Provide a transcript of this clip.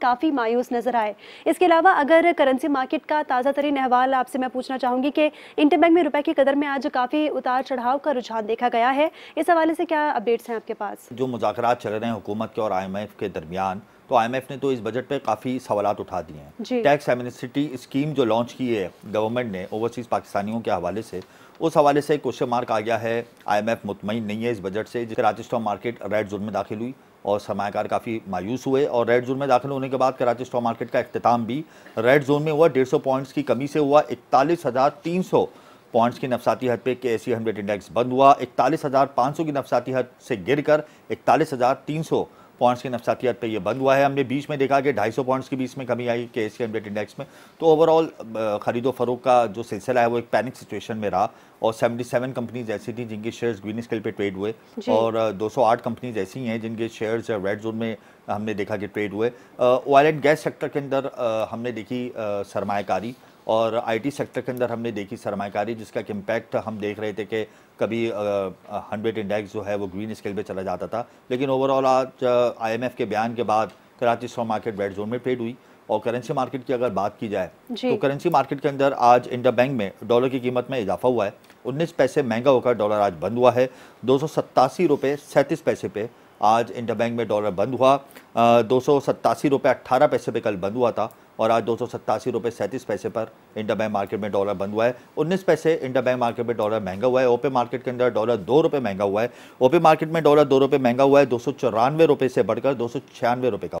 काफ़ी मायूस नजर आए इसके अलावा अगर करेंसी मार्केट का ताज़ा तरीन अहवाल आपसे मैं पूछना चाहूंगी कि इंटरबैंक में रुपए की कदर में आज काफ़ी उतार चढ़ाव का रुझान देखा गया है इस हवाले से क्या अपडेट्स हैं आपके पास जो मुजाकर चल रहे हैं हुकूमत के और आई एम एफ के दरमियान तो आईएमएफ ने तो इस बजट पे काफ़ी सवाल उठा दिए हैं टैक्स एमिनिस्ट्री स्कीम जो लॉन्च की है गवर्नमेंट ने ओवरसीज़ पाकिस्तानियों के हवाले से उस हवाले से क्वेश्चन मार्क आ गया है आईएमएफ एम नहीं है इस बजट से जिस Karachi stock market red zone में दाखिल हुई और सरमाकार काफ़ी मायूस हुए और रेड जोन में दाखिल होने के बाद कराची स्टॉक मार्केट का अख्ताम भी रेड जोन में हुआ डेढ़ सौ पॉइंट्स की कमी से हुआ इकतालीस हज़ार तीन सौ पॉइंट्स की नफसाती हद पे के एसी हंड्रेड इंडेक्स बंद हुआ इकतालीस हज़ार पाँच सौ की नफसाती हद से गिर कर इकतालीस हज़ार तीन सौ पॉइंट्स की नफसातियात पे ये बंद हुआ है हमने बीच में देखा कि 250 पॉइंट्स के बीच में कमी आई के एस हंड्रेड इंडेक्स में तो ओवरऑल खरीदो फरोख का जो सिलसिला है वो एक पैनिक सिचुएशन में रहा और 77 कंपनीज ऐसी थी जिनके शेयर्स ग्रीन स्केल पे ट्रेड हुए और 208 कंपनीज ऐसी हैं जिनके शेयर्स रेड जोन में हमने देखा कि ट्रेड हुए ऑयल एंड गैस सेक्टर के अंदर हमने देखी सरमाकारी और आईटी सेक्टर के अंदर हमने देखी सरमाकारी जिसका एक इम्पैक्ट हम देख रहे थे कि कभी हंड्रेड इंडेक्स जो है वो ग्रीन स्केल पे चला जाता था लेकिन ओवरऑल आज आईएमएफ के बयान के बाद Karachi stock market red zone में ट्रेड हुई और करेंसी मार्केट की अगर बात की जाए तो करेंसी मार्केट के अंदर आज इंडिया बैंक में डॉलर की कीमत में इजाफा हुआ है उन्नीस पैसे महंगा होकर डॉलर आज बंद हुआ है दो सौ सत्तासी रुपये सैंतीस पैसे पे आज बैंक में डॉलर बंद हुआ दो सौ सत्तासी रुपये अट्ठारह पैसे पे कल बंद हुआ था और आज दो सौ सत्तासी रुपये सैंतीस पैसे पर बैंक मार्केट में डॉलर बंद हुआ है उन्नीस पैसे बैंक मार्केट में डॉलर महंगा हुआ है ओपे मार्केट के अंदर डॉलर दो रुपये महंगा हुआ है ओपे मार्केट में डॉलर दो रुपये महंगा हुआ है दो सौ चौरानवे रुपये से बढ़कर दो सौ छियानवे रुपये का